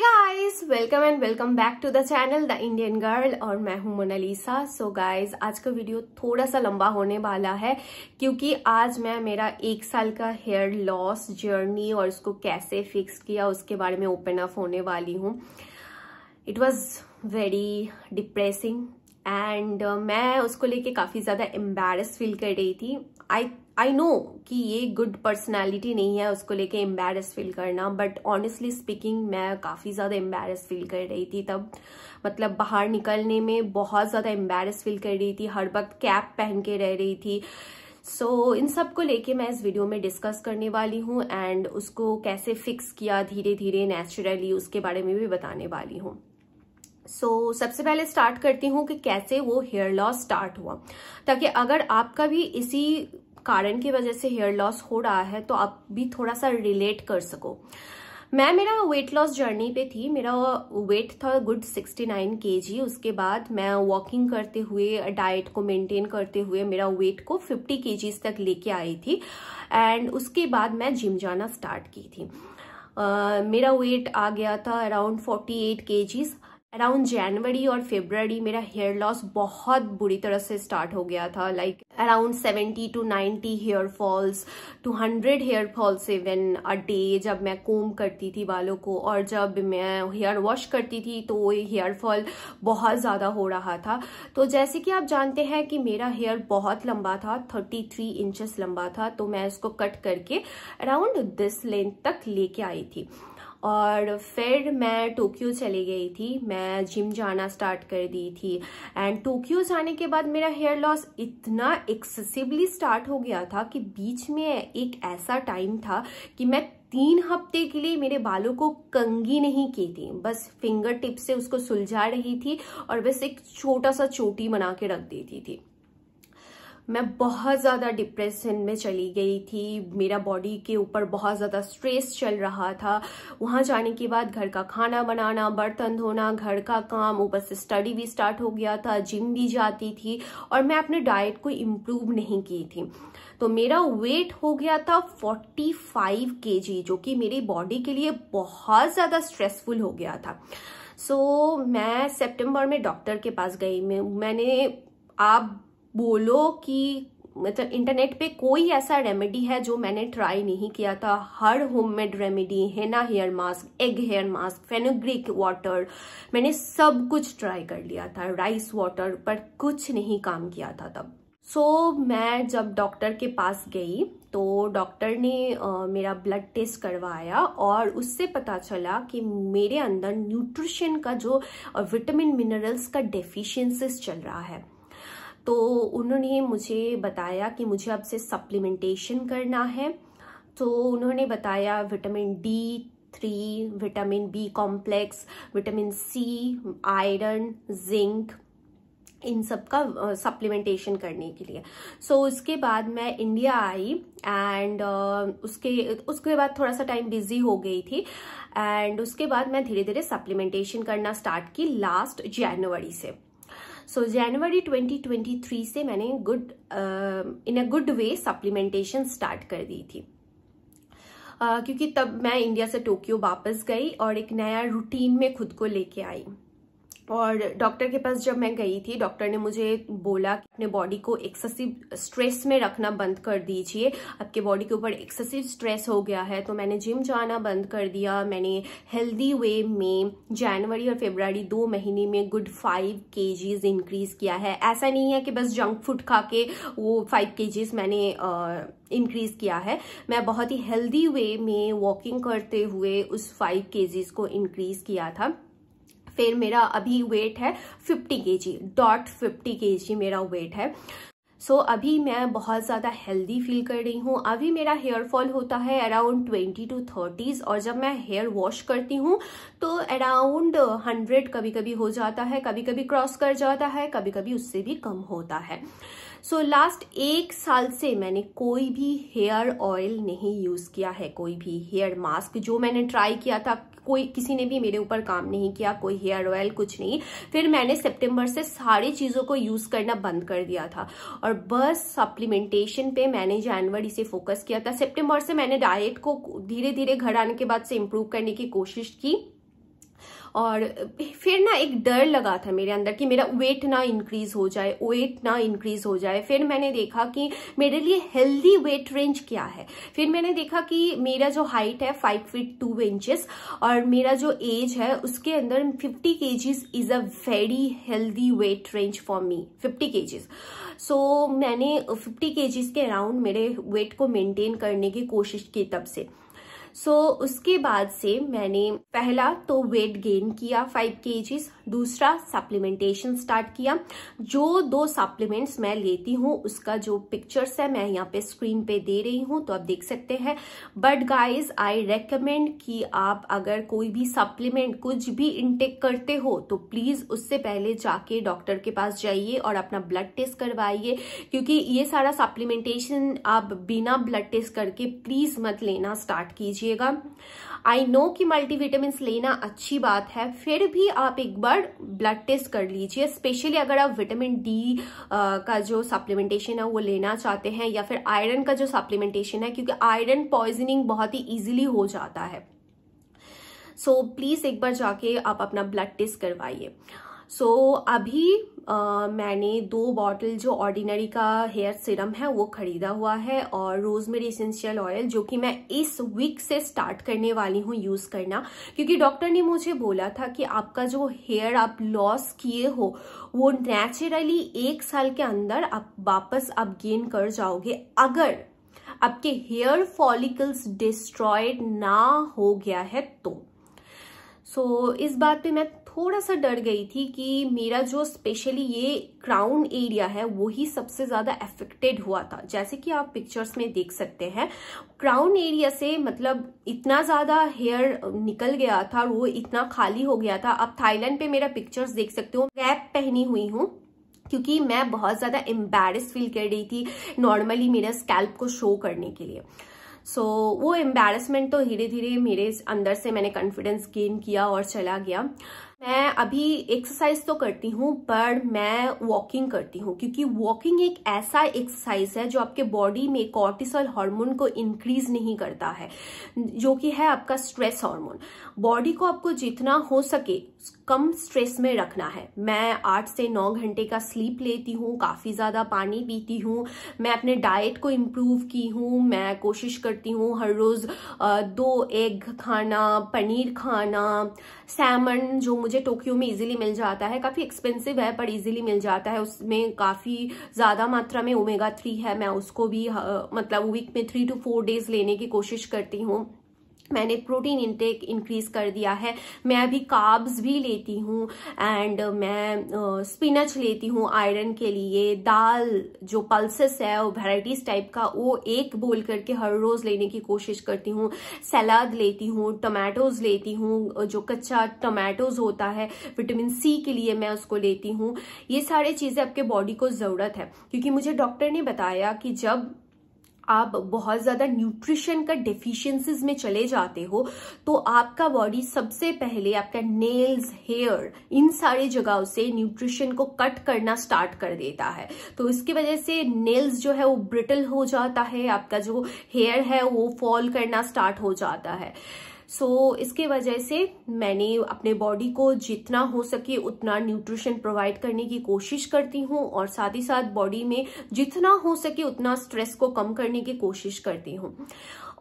guys welcome and welcome back to the channel the Indian girl और मैं हूं Mona Lisa so guys आज का वीडियो थोड़ा सा लंबा होने वाला है क्योंकि आज मैं मेरा एक साल का हेयर लॉस जर्नी और उसको कैसे फिक्स किया उसके बारे में ओपन अप होने वाली हूं it was very depressing and uh, मैं उसको लेके काफ़ी ज़्यादा एम्बेरस फील कर रही थी आई आई नो कि ये गुड पर्सनैलिटी नहीं है उसको लेके एम्बेरस फील करना बट ऑनेस्टली स्पीकिंग मैं काफ़ी ज़्यादा एम्बेरस फील कर रही थी तब मतलब बाहर निकलने में बहुत ज़्यादा एम्बेरस फील कर रही थी हर वक्त कैप पहन के रह रही थी सो so, इन सब को लेके मैं इस वीडियो में डिस्कस करने वाली हूँ एंड उसको कैसे फिक्स किया धीरे धीरे नेचुरली उसके बारे में भी बताने वाली हूँ सो so, सबसे पहले स्टार्ट करती हूँ कि कैसे वो हेयर लॉस स्टार्ट हुआ ताकि अगर आपका भी इसी कारण की वजह से हेयर लॉस हो रहा है तो आप भी थोड़ा सा रिलेट कर सको मैं मेरा वेट लॉस जर्नी पे थी मेरा वेट था गुड 69 केजी उसके बाद मैं वॉकिंग करते हुए डाइट को मेंटेन करते हुए मेरा वेट को 50 केजीज तक लेके आई थी एंड उसके बाद मैं जिम जाना स्टार्ट की थी uh, मेरा वेट आ गया था अराउंड 48 एट अराउंड जनवरी और फेबररी मेरा हेयर लॉस बहुत बुरी तरह से स्टार्ट हो गया था like around 70 to 90 hair falls to hundred hair falls even a day जब मैं कोम करती थी बालों को और जब मैं हेयर वॉश करती थी तो वो हेयर फॉल बहुत ज़्यादा हो रहा था तो जैसे कि आप जानते हैं कि मेरा हेयर बहुत लंबा था 33 थ्री इंचस लंबा था तो मैं इसको कट करके अराउंड दिस लेंथ तक लेके आई थी और फिर मैं टोक्यो चली गई थी मैं जिम जाना स्टार्ट कर दी थी एंड टोक्यो जाने के बाद मेरा हेयर लॉस इतना एक्सेसिवली स्टार्ट हो गया था कि बीच में एक ऐसा टाइम था कि मैं तीन हफ्ते के लिए मेरे बालों को कंगी नहीं की थी बस फिंगर टिप से उसको सुलझा रही थी और बस एक छोटा सा चोटी बना के रख देती थी मैं बहुत ज़्यादा डिप्रेशन में चली गई थी मेरा बॉडी के ऊपर बहुत ज़्यादा स्ट्रेस चल रहा था वहाँ जाने के बाद घर का खाना बनाना बर्तन धोना घर का काम ऊपर से स्टडी भी स्टार्ट हो गया था जिम भी जाती थी और मैं अपने डाइट को इम्प्रूव नहीं की थी तो मेरा वेट हो गया था 45 फाइव जो कि मेरी बॉडी के लिए बहुत ज़्यादा स्ट्रेसफुल हो गया था सो so, मैं सेप्टेम्बर में डॉक्टर के पास गई मैं मैंने आप बोलो कि मतलब इंटरनेट पे कोई ऐसा रेमेडी है जो मैंने ट्राई नहीं किया था हर homemade remedy henna hair mask egg hair mask fenugreek water मैंने सब कुछ ट्राई कर लिया था राइस वाटर पर कुछ नहीं काम किया था तब सो so, मैं जब डॉक्टर के पास गई तो डॉक्टर ने आ, मेरा ब्लड टेस्ट करवाया और उससे पता चला कि मेरे अंदर न्यूट्रिशन का जो विटामिन मिनरल्स का डेफिशिएंसीज चल रहा है तो उन्होंने मुझे बताया कि मुझे अब से सप्लीमेंटेशन करना है तो उन्होंने बताया vitamin D three vitamin B complex vitamin C iron zinc इन सब का सप्लीमेंटेशन uh, करने के लिए सो so, उसके बाद मैं इंडिया आई एंड uh, उसके उसके बाद थोड़ा सा टाइम बिजी हो गई थी एंड उसके बाद मैं धीरे धीरे सप्लीमेंटेशन करना स्टार्ट की लास्ट जनवरी से सो जनवरी 2023 से मैंने good in a good way supplementation start कर दी थी uh, क्योंकि तब मैं इंडिया से टोक्यो वापस गई और एक नया रूटीन में खुद को लेके आई और डॉक्टर के पास जब मैं गई थी डॉक्टर ने मुझे बोला कि अपने बॉडी को एक्सेसिव स्ट्रेस में रखना बंद कर दीजिए आपके बॉडी के ऊपर एक्सेसिव स्ट्रेस हो गया है तो मैंने जिम जाना बंद कर दिया मैंने हेल्दी वे में जनवरी और फेबररी दो महीने में गुड फाइव के इंक्रीज किया है ऐसा नहीं है कि बस जंक फूड खा के वो फाइव के मैंने इंक्रीज किया है मैं बहुत ही हेल्दी वे में वॉकिंग करते हुए उस फाइव के को इंक्रीज किया था फिर मेरा अभी वेट है फिफ्टी के जी डॉट फिफ्टी के जी मेरा वेट है सो so, अभी मैं बहुत ज़्यादा हेल्दी फील कर रही हूँ अभी मेरा हेयर फॉल होता है अराउंड ट्वेंटी टू थर्टीज़ और जब मैं हेयर वॉश करती हूँ तो अराउंड हंड्रेड कभी कभी हो जाता है कभी कभी क्रॉस कर जाता है कभी कभी उससे भी कम होता है सो so, लास्ट एक साल से मैंने कोई भी हेयर ऑयल नहीं यूज़ किया है कोई भी हेयर मास्क जो मैंने ट्राई किया था कोई किसी ने भी मेरे ऊपर काम नहीं किया कोई हेयर ऑयल कुछ नहीं फिर मैंने सितंबर से सारी चीज़ों को यूज़ करना बंद कर दिया था और बस सप्लीमेंटेशन पे मैंने जनवरी से फोकस किया था सितंबर से मैंने डाइट को धीरे धीरे घर आने के बाद से इम्प्रूव करने की कोशिश की और फिर ना एक डर लगा था मेरे अंदर कि मेरा वेट ना इंक्रीज हो जाए वेट ना इंक्रीज हो जाए फिर मैंने देखा कि मेरे लिए हेल्दी वेट रेंज क्या है फिर मैंने देखा कि मेरा जो हाइट है फाइव फीट टू इंचेस और मेरा जो एज है उसके अंदर fifty kgs is a very healthy weight range for me fifty kgs so मैंने फिफ्टी केजीज के अराउंड मेरे वेट को मेंटेन करने की कोशिश की तब से सो so, उसके बाद से मैंने पहला तो वेट गेन किया फाइव के दूसरा सप्लीमेंटेशन स्टार्ट किया जो दो सप्लीमेंट्स मैं लेती हूँ उसका जो पिक्चर्स है मैं यहाँ पे स्क्रीन पे दे रही हूँ तो आप देख सकते हैं बट गाइज आई रेकमेंड कि आप अगर कोई भी सप्लीमेंट कुछ भी इनटेक करते हो तो प्लीज़ उससे पहले जाके डॉक्टर के पास जाइए और अपना ब्लड टेस्ट करवाइए क्योंकि ये सारा सप्लीमेंटेशन आप बिना ब्लड टेस्ट करके प्लीज़ मत लेना स्टार्ट कीजिए लीजिएगा आई नो कि मल्टीविटामिन लेना अच्छी बात है फिर भी आप एक बार ब्लड टेस्ट कर लीजिए स्पेशली अगर आप विटामिन डी का जो सप्लीमेंटेशन है वो लेना चाहते हैं या फिर आयरन का जो सप्लीमेंटेशन है क्योंकि आयरन पॉइजनिंग बहुत ही ईजिली हो जाता है सो so, प्लीज़ एक बार जाके आप अपना ब्लड टेस्ट करवाइए सो so, अभी आ, मैंने दो बॉटल जो ऑर्डिनरी का हेयर सिरम है वो खरीदा हुआ है और रोजमेरी इसेंशियल ऑयल जो कि मैं इस वीक से स्टार्ट करने वाली हूँ यूज़ करना क्योंकि डॉक्टर ने मुझे बोला था कि आपका जो हेयर आप लॉस किए हो वो नेचुरली एक साल के अंदर आप वापस आप गेन कर जाओगे अगर आपके हेयर फॉलिकल्स डिस्ट्रॉयड ना हो गया है तो सो so, इस बात पे मैं थोड़ा सा डर गई थी कि मेरा जो स्पेशली ये क्राउन एरिया है वो ही सबसे ज़्यादा अफेक्टेड हुआ था जैसे कि आप पिक्चर्स में देख सकते हैं क्राउन एरिया से मतलब इतना ज़्यादा हेयर निकल गया था और वो इतना खाली हो गया था अब थाईलैंड पे मेरा पिक्चर्स देख सकते हो रैप पहनी हुई हूँ क्योंकि मैं बहुत ज़्यादा एम्बेरस फील कर रही थी नॉर्मली मेरा स्कैल्प को शो करने के लिए सो so, वो एम्बेरसमेंट तो धीरे धीरे मेरे अंदर से मैंने कॉन्फिडेंस गेन किया और चला गया मैं अभी एक्सरसाइज तो करती हूँ पर मैं वॉकिंग करती हूँ क्योंकि वॉकिंग एक ऐसा एक्सरसाइज है जो आपके बॉडी में कॉर्टिसोल हार्मोन को इंक्रीज नहीं करता है जो कि है आपका स्ट्रेस हार्मोन बॉडी को आपको जितना हो सके कम स्ट्रेस में रखना है मैं आठ से नौ घंटे का स्लीप लेती हूँ काफ़ी ज़्यादा पानी पीती हूँ मैं अपने डाइट को इम्प्रूव की हूँ मैं कोशिश करती हूँ हर रोज़ दो एग खाना पनीर खाना सैमन जो मुझे टोक्यो में इजीली मिल जाता है काफ़ी एक्सपेंसिव है पर इजीली मिल जाता है उसमें काफ़ी ज़्यादा मात्रा में ओमेगा थ्री है मैं उसको भी हाँ, मतलब वीक में थ्री टू फोर डेज लेने की कोशिश करती हूँ मैंने प्रोटीन इनटेक इंक्रीज कर दिया है मैं अभी काब्स भी लेती हूँ एंड मैं स्पिनच लेती हूँ आयरन के लिए दाल जो पल्सेस है वो वेराइटीज टाइप का वो एक बोल करके हर रोज लेने की कोशिश करती हूँ सलाद लेती हूँ टमाटोज लेती हूँ जो कच्चा टमाटोज होता है विटामिन सी के लिए मैं उसको लेती हूँ ये सारी चीज़ें आपके बॉडी को ज़रूरत है क्योंकि मुझे डॉक्टर ने बताया कि जब आप बहुत ज़्यादा न्यूट्रिशन का डिफिशियंसीज में चले जाते हो तो आपका बॉडी सबसे पहले आपका नेल्स हेयर इन सारी जगहों से न्यूट्रिशन को कट करना स्टार्ट कर देता है तो इसकी वजह से नेल्स जो है वो ब्रिटल हो जाता है आपका जो हेयर है वो फॉल करना स्टार्ट हो जाता है सो so, इसके वजह से मैंने अपने बॉडी को जितना हो सके उतना न्यूट्रिशन प्रोवाइड करने की कोशिश करती हूँ और साथ ही साथ बॉडी में जितना हो सके उतना स्ट्रेस को कम करने की कोशिश करती हूँ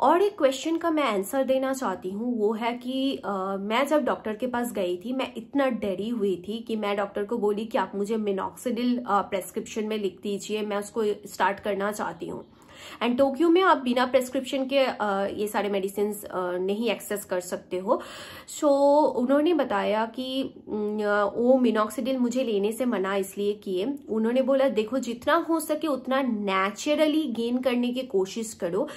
और एक क्वेश्चन का मैं आंसर देना चाहती हूँ वो है कि आ, मैं जब डॉक्टर के पास गई थी मैं इतना डरी हुई थी कि मैं डॉक्टर को बोली कि आप मुझे मिनॉक्सिडिल प्रेस्क्रिप्शन में लिख दीजिए मैं उसको स्टार्ट करना चाहती हूँ एंड टोक्यो में आप बिना प्रेस्क्रिप्शन के ये सारे मेडिसिन नहीं एक्सेस कर सकते हो सो so, उन्होंने बताया कि वो मिनोक्सीडिल मुझे लेने से मना इसलिए किए उन्होंने बोला देखो जितना हो सके उतना नेचुरली गेन करने की कोशिश करो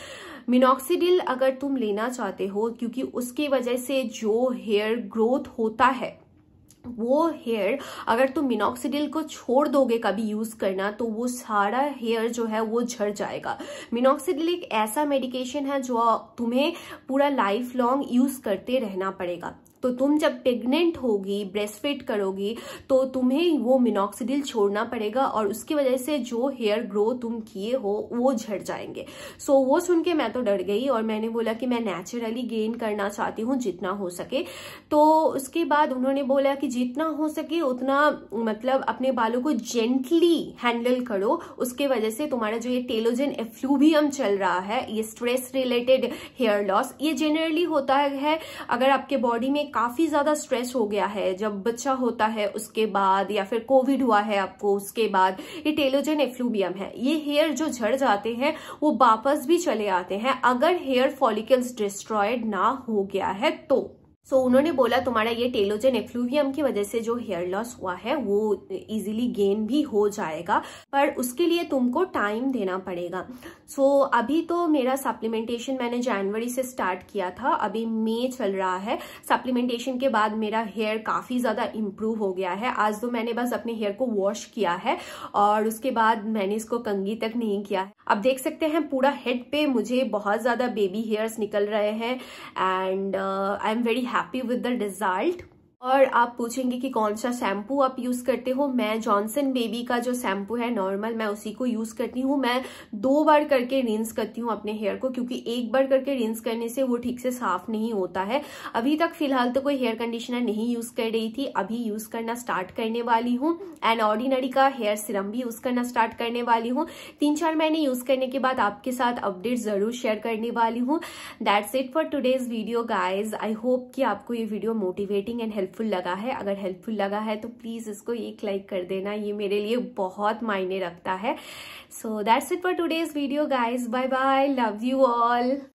मिनोक्सीडिल अगर तुम लेना चाहते हो क्योंकि उसकी वजह से जो हेयर ग्रोथ होता है वो हेयर अगर तुम मिनोक्सीडिल को छोड़ दोगे कभी यूज़ करना तो वो सारा हेयर जो है वो झड़ जाएगा मिनोक्सीडिल एक ऐसा मेडिकेशन है जो तुम्हें पूरा लाइफ लॉन्ग यूज़ करते रहना पड़ेगा तो तुम जब प्रेग्नेंट होगी ब्रेस्टफिट करोगी तो तुम्हें वो मिनोक्सिडिल छोड़ना पड़ेगा और उसकी वजह से जो हेयर ग्रो तुम किए हो वो झड़ जाएंगे सो so, वो सुन के मैं तो डर गई और मैंने बोला कि मैं नेचुरली गेन करना चाहती हूँ जितना हो सके तो उसके बाद उन्होंने बोला कि जितना हो सके उतना मतलब अपने बालों को जेंटली हैंडल करो उसके वजह से तुम्हारा जो ये टेलोजन एफ्लूबियम चल रहा है ये स्ट्रेस रिलेटेड हेयर लॉस ये जेनरली होता है अगर आपके बॉडी में काफ़ी ज़्यादा स्ट्रेस हो गया है जब बच्चा होता है उसके बाद या फिर कोविड हुआ है आपको उसके बाद ये टेलोजन एफ्लूबियम है ये हेयर जो झड़ जाते हैं वो वापस भी चले आते हैं अगर हेयर फॉलिकल्स डिस्ट्रॉयड ना हो गया है तो सो so, उन्होंने बोला तुम्हारा ये टेलोजन एफ्लूवियम की वजह से जो हेयर लॉस हुआ है वो इजीली गेन भी हो जाएगा पर उसके लिए तुमको टाइम देना पड़ेगा सो so, अभी तो मेरा सप्लीमेंटेशन मैंने जनवरी से स्टार्ट किया था अभी मई चल रहा है सप्लीमेंटेशन के बाद मेरा हेयर काफ़ी ज़्यादा इम्प्रूव हो गया है आज तो मैंने बस अपने हेयर को वॉश किया है और उसके बाद मैंने इसको कंगी तक नहीं किया है अब देख सकते हैं पूरा हेड पे मुझे बहुत ज़्यादा बेबी हेयर्स निकल रहे हैं and I am very happy with the result और आप पूछेंगे कि कौन सा शैम्पू आप यूज करते हो मैं जॉनसन बेबी का जो शैम्पू है नॉर्मल मैं उसी को यूज करती हूँ मैं दो बार करके रिंस करती हूँ अपने हेयर को क्योंकि एक बार करके रिंस करने से वो ठीक से साफ नहीं होता है अभी तक फिलहाल तो कोई हेयर कंडीशनर नहीं यूज कर रही थी अभी यूज करना स्टार्ट करने वाली हूँ एंड ऑर्डिनरी का हेयर सिरम भी यूज करना स्टार्ट करने वाली हूँ तीन चार महीने यूज करने के बाद आपके साथ अपडेट जरूर शेयर करने वाली हूँ that's it for today's video guys I hope कि आपको ये video motivating and help helpful लगा है अगर हेल्पफुल लगा है तो प्लीज़ इसको एक लाइक कर देना ये मेरे लिए बहुत मायने रखता है so that's it for today's video guys bye bye love you all